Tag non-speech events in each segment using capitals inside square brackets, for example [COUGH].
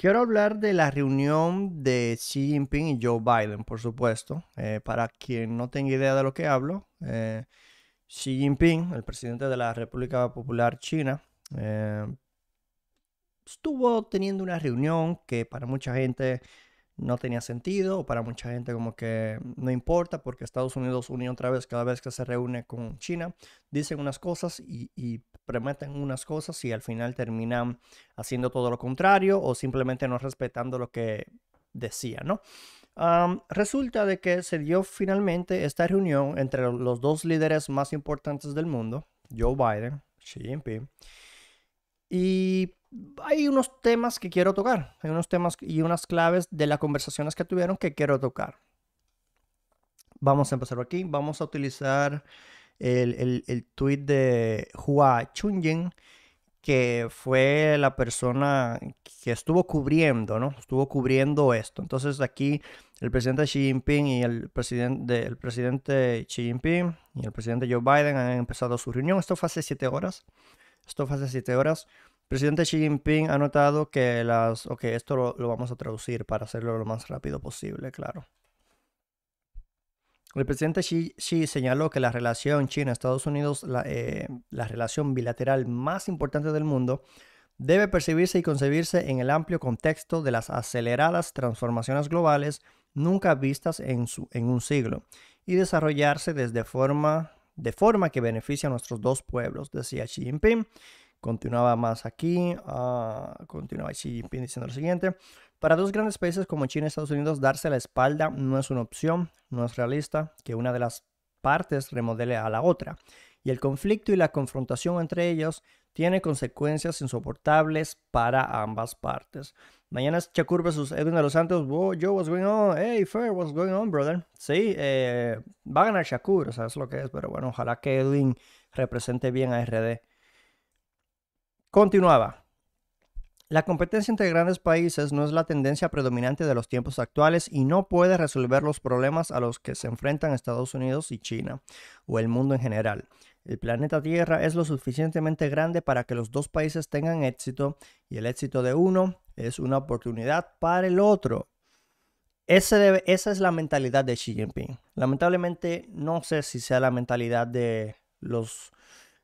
Quiero hablar de la reunión de Xi Jinping y Joe Biden, por supuesto. Eh, para quien no tenga idea de lo que hablo, eh, Xi Jinping, el presidente de la República Popular China, eh, estuvo teniendo una reunión que para mucha gente no tenía sentido, o para mucha gente como que no importa porque Estados Unidos unió otra vez cada vez que se reúne con China, dicen unas cosas y, prometen unas cosas y al final terminan haciendo todo lo contrario o simplemente no respetando lo que decía, ¿no? resulta de que se dio finalmente esta reunión entre los dos líderes más importantes del mundo, Joe Biden, Xi Jinping, y hay unos temas que quiero tocar, hay unos temas y unas claves de las conversaciones que tuvieron que quiero tocar. Vamos a empezar por aquí, vamos a utilizar el, el, tweet de Hua Chunying, que fue la persona que estuvo cubriendo, Estuvo cubriendo esto. Entonces aquí el presidente Xi Jinping y el presidente, el presidente Xi Jinping y el presidente Joe Biden han empezado su reunión. Esto fue hace siete horas. Esto fue hace siete horas. El presidente Xi Jinping ha notado que las... Ok, esto lo, vamos a traducir para hacerlo lo más rápido posible, claro. El presidente Xi, señaló que la relación China-Estados Unidos, eh, la, relación bilateral más importante del mundo, debe percibirse y concebirse en el amplio contexto de las aceleradas transformaciones globales nunca vistas en, su, en un siglo y desarrollarse desde forma de forma que beneficie a nuestros dos pueblos, decía Xi Jinping. Continuaba más aquí, ah, continuaba Xi Jinping diciendo lo siguiente. Para dos grandes países como China y Estados Unidos, darse la espalda no es una opción, no es realista que una de las partes remodele a la otra. Y el conflicto y la confrontación entre ellos tiene consecuencias insoportables para ambas partes. Mañana es Shakur versus Edwin de los Santos. yo, what's going on? Hey, Fer, what's going on, brother? Sí, eh, va a ganar Shakur, o sea, es lo que es, pero bueno, ojalá que Edwin represente bien a RD. Continuaba. La competencia entre grandes países no es la tendencia predominante de los tiempos actuales y no puede resolver los problemas a los que se enfrentan Estados Unidos y China, o el mundo en general. El planeta Tierra es lo suficientemente grande para que los dos países tengan éxito y el éxito de uno es una oportunidad para el otro. esa es la mentalidad de Xi Jinping. Lamentablemente no sé si sea la mentalidad de los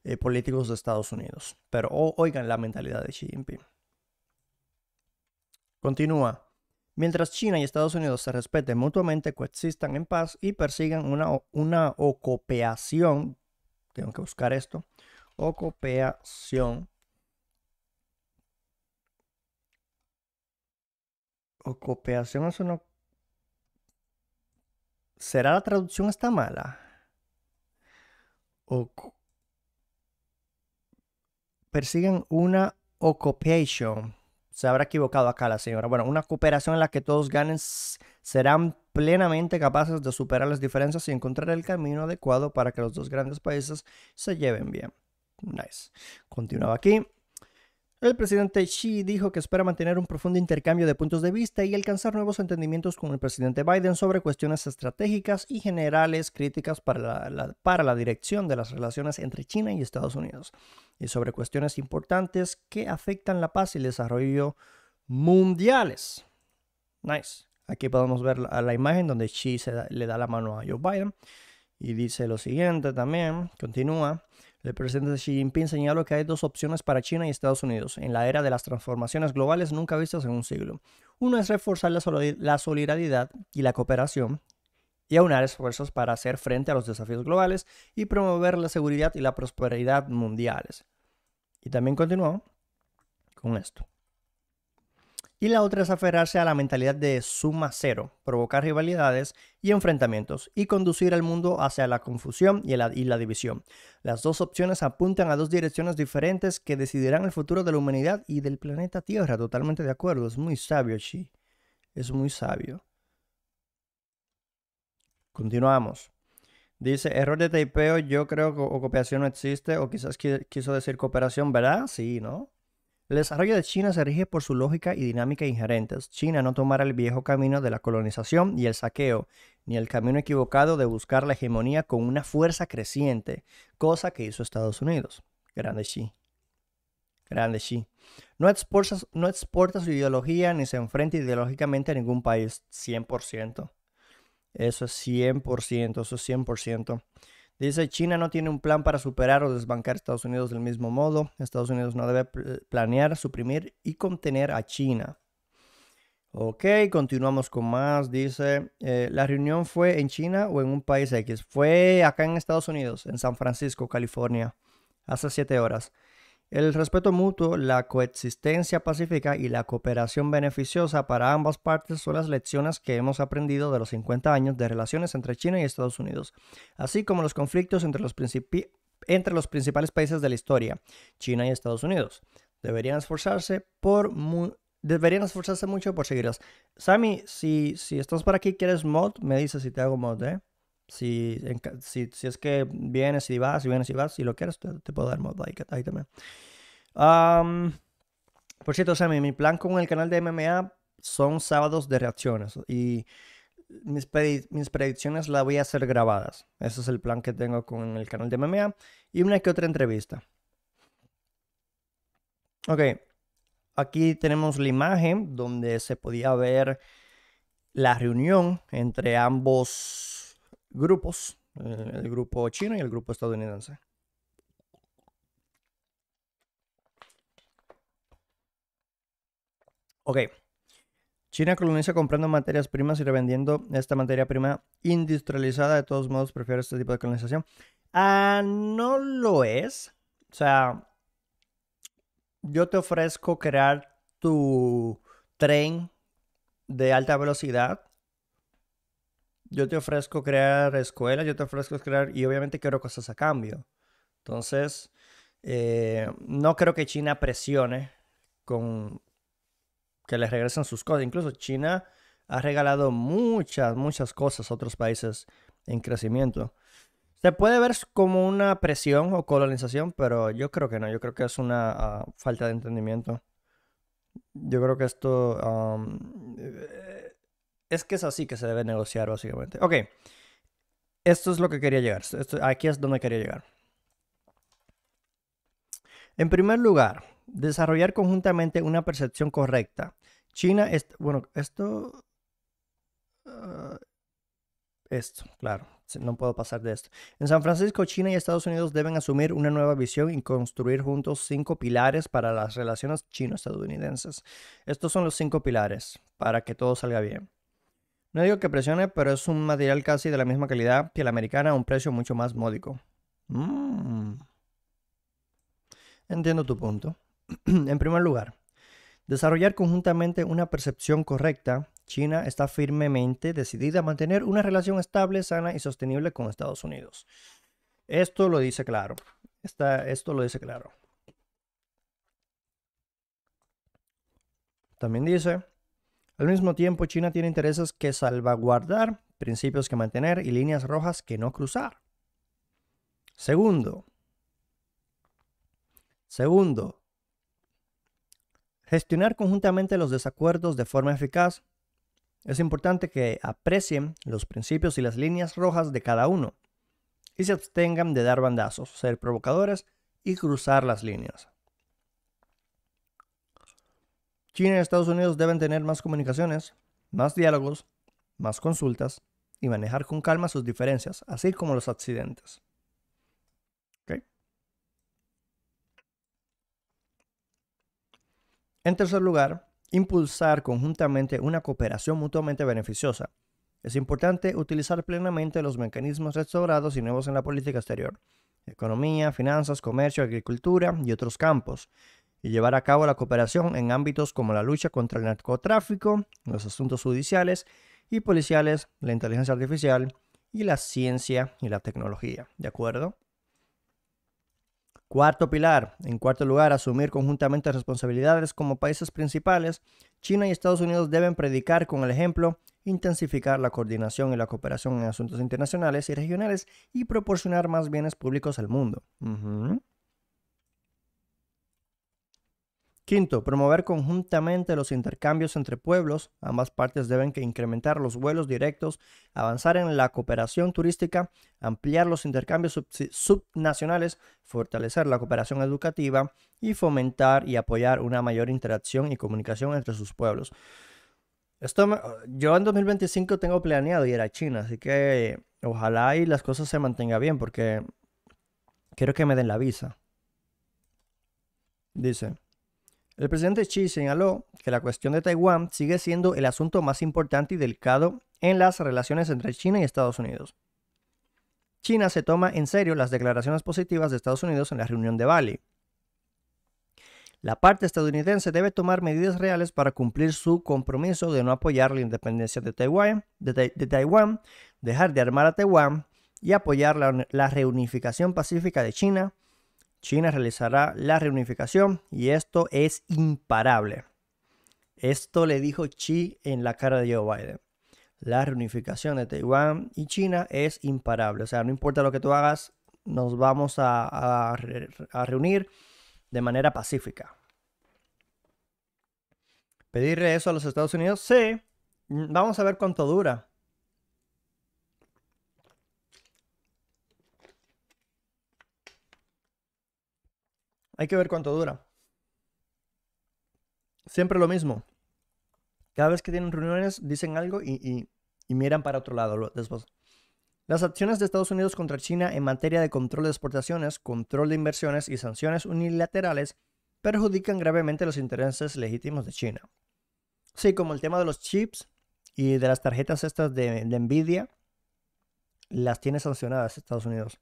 eh, políticos de Estados Unidos, pero oigan la mentalidad de Xi Jinping. Continúa. Mientras China y Estados Unidos se respeten mutuamente, coexistan en paz y persigan una, una cooperación tengo que buscar esto. O Ocupación es una... ¿Será la traducción está mala? O persiguen una occupation. Se habrá equivocado acá la señora. Bueno, una cooperación en la que todos ganen serán plenamente capaces de superar las diferencias y encontrar el camino adecuado para que los dos grandes países se lleven bien. Nice. Continuaba aquí. El presidente Xi dijo que espera mantener un profundo intercambio de puntos de vista y alcanzar nuevos entendimientos con el presidente Biden sobre cuestiones estratégicas y generales críticas para la, para la dirección de las relaciones entre China y Estados Unidos, y sobre cuestiones importantes que afectan la paz y el desarrollo mundiales. Nice. Aquí podemos ver la, la imagen donde Xi se le da la mano a Joe Biden y dice lo siguiente también, continúa. El presidente Xi Jinping señaló que hay dos opciones para China y Estados Unidos en la era de las transformaciones globales nunca vistas en un siglo. Uno es reforzar la solidaridad y la cooperación y aunar esfuerzos para hacer frente a los desafíos globales y promover la seguridad y la prosperidad mundiales. Y también continuó con esto y la otra es aferrarse a la mentalidad de suma cero, provocar rivalidades y enfrentamientos y conducir al mundo hacia la confusión y la, división. Las dos opciones apuntan a dos direcciones diferentes que decidirán el futuro de la humanidad y del planeta Tierra. Totalmente de acuerdo, es muy sabio, Chi. Es muy sabio. Continuamos. Dice, error de taipeo, yo creo que cooperación no existe, o quizás quiso decir cooperación, ¿verdad? Sí, ¿no? El desarrollo de China se rige por su lógica y dinámica inherentes. China no tomará el viejo camino de la colonización y el saqueo, ni el camino equivocado de buscar la hegemonía con una fuerza creciente, cosa que hizo Estados Unidos. Grande Xi. Grande Xi. No exporta, no exporta su ideología ni se enfrenta ideológicamente a ningún país. 100%. Eso es 100%, eso es 100%. Dice, China no tiene un plan para superar o desbancar a Estados Unidos del mismo modo. Estados Unidos no debe eh, planear, suprimir y contener a China. Ok, continuamos con más. Dice, eh, ¿la reunión fue en China o en un país X? Fue acá en Estados Unidos, en San Francisco, California, hace siete horas. El respeto mutuo, la coexistencia pacífica y la cooperación beneficiosa para ambas partes son las lecciones que hemos aprendido de los 50 años de relaciones entre China y Estados Unidos, así como los conflictos entre los, principales países de la historia, China y Estados Unidos. Deberían esforzarse por deberían esforzarse mucho por seguirlas. Sammy, si, si estás por aquí quieres mod, me dices si te hago mod, ¿eh? Si, si, es que vienes y vas, si vienes y vas, si lo quieres, te, puedo dar mod like ahí también. por cierto, Sammy, mi plan con el canal de MMA son sábados de reacciones y mis, mis predicciones las voy a hacer grabadas. Ese es el plan que tengo con el canal de MMA y una que otra entrevista. Ok, aquí tenemos la imagen donde se podía ver la reunión entre ambos grupos, eh, el grupo chino y el grupo estadounidense. Ok. China coloniza comprando materias primas y revendiendo esta materia prima industrializada. De todos modos, prefiero este tipo de colonización. Ah, no lo es. O sea, yo te ofrezco crear tu tren de alta velocidad yo te ofrezco crear escuelas, yo te ofrezco crear, y obviamente quiero cosas a cambio. Entonces, eh, no creo que China presione con que le regresen sus cosas. Incluso China ha regalado muchas, muchas cosas a otros países en crecimiento. Se puede ver como una presión o colonización, pero yo creo que no. Yo creo que es una ah, falta de entendimiento. Yo creo que esto es que es así que se debe negociar, básicamente. Ok, esto es lo que quería llegar. Esto, aquí es donde quería llegar. En primer lugar, desarrollar conjuntamente una percepción correcta. China es, bueno, esto, ah, esto, claro, no puedo pasar de esto. En San Francisco, China y Estados Unidos deben asumir una nueva visión y construir juntos cinco pilares para las relaciones chino-estadounidenses. Estos son los cinco pilares para que todo salga bien. No digo que presione, pero es un material casi de la misma calidad que la americana a un precio mucho más módico. Mm. Entiendo tu punto. [CLEARS THROAT] en primer lugar, desarrollar conjuntamente una percepción correcta, China está firmemente decidida a mantener una relación estable, sana y sostenible con Estados Unidos. Esto lo dice claro. esto lo dice claro. También dice, al mismo tiempo, China tiene intereses que salvaguardar, principios que mantener y líneas rojas que no cruzar. Segundo, segundo, gestionar conjuntamente los desacuerdos de forma eficaz. Es importante que aprecien los principios y las líneas rojas de cada uno y se abstengan de dar bandazos, ser provocadores y cruzar las líneas. China y Estados Unidos deben tener más comunicaciones, más diálogos, más consultas y manejar con calma sus diferencias, así como los accidentes. En tercer lugar, impulsar conjuntamente una cooperación mutuamente beneficiosa. Es importante utilizar plenamente los mecanismos restaurados y nuevos en la política exterior, economía, finanzas, comercio, agricultura y otros campos, y llevar a cabo la cooperación en ámbitos como la lucha contra el narcotráfico, los asuntos judiciales y policiales, la inteligencia artificial y la ciencia y la tecnología. ¿De acuerdo? Cuarto pilar. En cuarto lugar, asumir conjuntamente responsabilidades como países principales. China y Estados Unidos deben predicar con el ejemplo, intensificar la coordinación y la cooperación en asuntos internacionales y regionales y proporcionar más bienes públicos al mundo. Quinto, promover conjuntamente los intercambios entre pueblos. Ambas partes deben que incrementar los vuelos directos, avanzar en la cooperación turística, ampliar los intercambios subnacionales, fortalecer la cooperación educativa y fomentar y apoyar una mayor interacción y comunicación entre sus pueblos. yo en 2025 tengo planeado ir a China, así que ojalá y las cosas se mantengan bien porque quiero que me den la visa. Dice. El presidente Xi señaló que la cuestión de Taiwán sigue siendo el asunto más importante y delicado en las relaciones entre China y Estados Unidos. China se toma en serio las declaraciones positivas de Estados Unidos en la reunión de Bali. La parte estadounidense debe tomar medidas reales para cumplir su compromiso de no apoyar la independencia de Taiwán, dejar de armar a Taiwán y apoyar la reunificación pacífica de China China realizará la reunificación y esto es imparable. Esto le dijo Xi en la cara de Joe Biden. La reunificación de Taiwán y China es imparable. O sea, no importa lo que tú hagas, nos vamos a, a reunir de manera pacífica. ¿Pedirle eso a los Estados Unidos? Sí. Mm, vamos a ver cuánto dura. Hay que ver cuánto dura. Siempre lo mismo. Cada vez que tienen reuniones dicen algo y, miran para otro lado después. Las acciones de Estados Unidos contra China en materia de control de exportaciones, control de inversiones y sanciones unilaterales perjudican gravemente los intereses legítimos de China. Sí, como el tema de los chips y de las tarjetas estas de, de Nvidia, las tiene sancionadas Estados Unidos.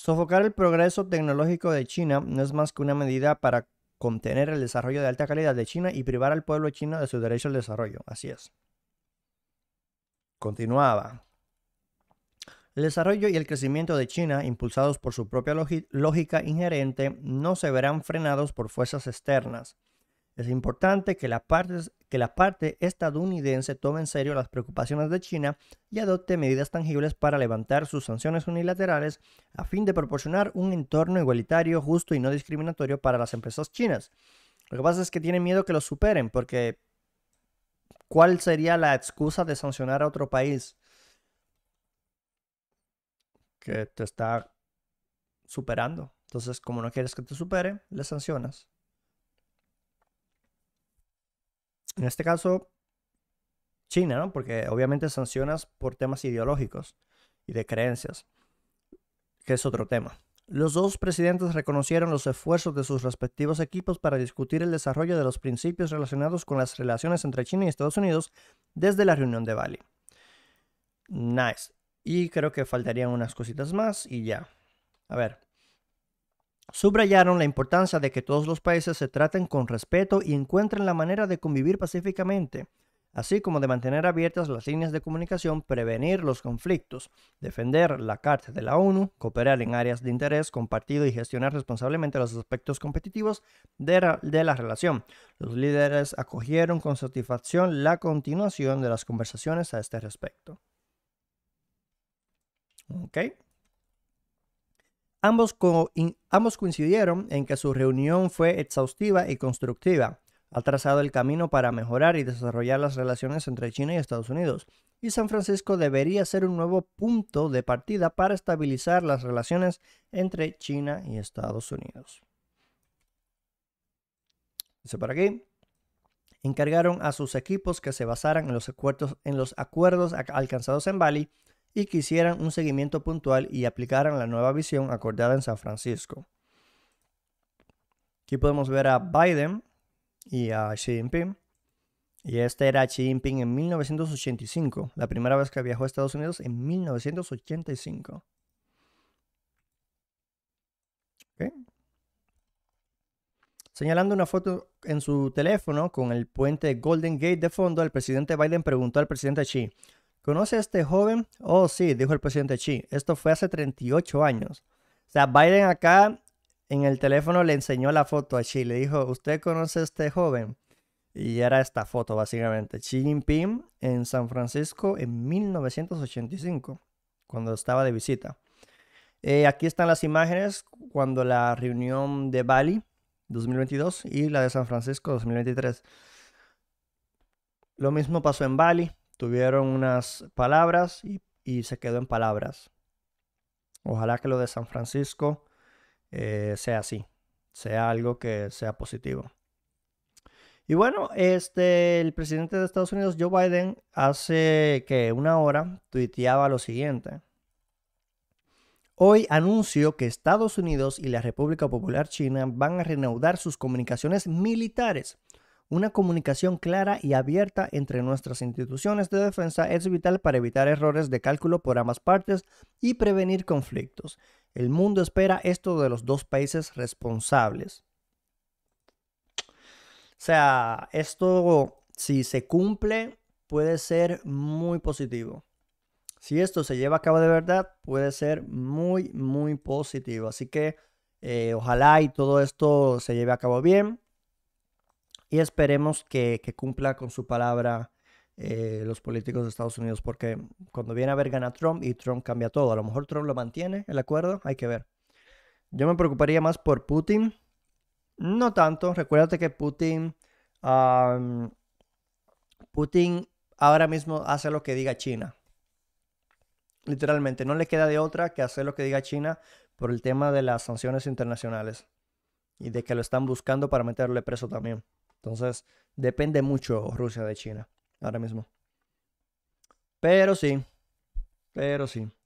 Sofocar el progreso tecnológico de China no es más que una medida para contener el desarrollo de alta calidad de China y privar al pueblo chino de su derecho al desarrollo. Así es. Continuaba. El desarrollo y el crecimiento de China, impulsados por su propia lógica inherente, no se verán frenados por fuerzas externas. Es importante que la, parte, estadounidense tome en serio las preocupaciones de China y adopte medidas tangibles para levantar sus sanciones unilaterales a fin de proporcionar un entorno igualitario, justo y no discriminatorio para las empresas chinas. Lo que pasa es que tienen miedo que los superen porque ¿cuál sería la excusa de sancionar a otro país que te está superando? Entonces, como no quieres que te supere, le sancionas. En este caso, China, ¿no? Porque obviamente sancionas por temas ideológicos y de creencias, que es otro tema. Los dos presidentes reconocieron los esfuerzos de sus respectivos equipos para discutir el desarrollo de los principios relacionados con las relaciones entre China y Estados Unidos desde la reunión de Bali. Nice. Y creo que faltarían unas cositas más y ya. A ver, Subrayaron la importancia de que todos los países se traten con respeto y encuentren la manera de convivir pacíficamente, así como de mantener abiertas las líneas de comunicación, prevenir los conflictos, defender la Carta de la ONU, cooperar en áreas de interés compartido y gestionar responsablemente los aspectos competitivos de, la, relación. Los líderes acogieron con satisfacción la continuación de las conversaciones a este respecto. Okay. Ambos, coincidieron en que su reunión fue exhaustiva y constructiva. Ha trazado el camino para mejorar y desarrollar las relaciones entre China y Estados Unidos, y San Francisco debería ser un nuevo punto de partida para estabilizar las relaciones entre China y Estados Unidos. Dice por aquí, encargaron a sus equipos que se basaran en los acuerdos, en los acuerdos alcanzados en Bali y que hicieran un seguimiento puntual y aplicaran la nueva visión acordada en San Francisco. Aquí podemos ver a Biden y a Xi Jinping. Y este era Xi Jinping en 1985, la primera vez que viajó a Estados Unidos en 1985. Señalando una foto en su teléfono con el puente Golden Gate de fondo, el presidente Biden preguntó al presidente Xi, ¿Conoce a este joven? Oh, sí, dijo el presidente Xi. Esto fue hace 38 años. O sea, Biden acá en el teléfono le enseñó la foto a Xi. Le dijo, ¿usted conoce a este joven? Y era esta foto, básicamente. Xi Jinping en San Francisco en 1985, cuando estaba de visita. Eh, aquí están las imágenes cuando la reunión de Bali 2022 y la de San Francisco 2023. Lo mismo pasó en Bali, tuvieron unas palabras y, se quedó en palabras. Ojalá que lo de San Francisco eh, sea así, sea algo que sea positivo. Y bueno, este, el presidente de Estados Unidos, Joe Biden, hace que una hora tuiteaba lo siguiente. Hoy anuncio que Estados Unidos y la República Popular China van a reanudar sus comunicaciones militares una comunicación clara y abierta entre nuestras instituciones de defensa es vital para evitar errores de cálculo por ambas partes y prevenir conflictos. El mundo espera esto de los dos países responsables. O sea, esto, si se cumple, puede ser muy positivo. Si esto se lleva a cabo de verdad, puede ser muy, muy positivo. Así que eh, ojalá y todo esto se lleve a cabo bien y esperemos que, cumpla con su palabra eh, los políticos de Estados Unidos, porque cuando viene a ver gana Trump y Trump cambia todo. A lo mejor Trump lo mantiene, el acuerdo, hay que ver. Yo me preocuparía más por Putin. No tanto, recuérdate que Putin... Putin ahora mismo hace lo que diga China. Literalmente, no le queda de otra que hacer lo que diga China por el tema de las sanciones internacionales y de que lo están buscando para meterle preso también. Entonces, depende mucho Rusia de China ahora mismo. Pero sí, pero sí.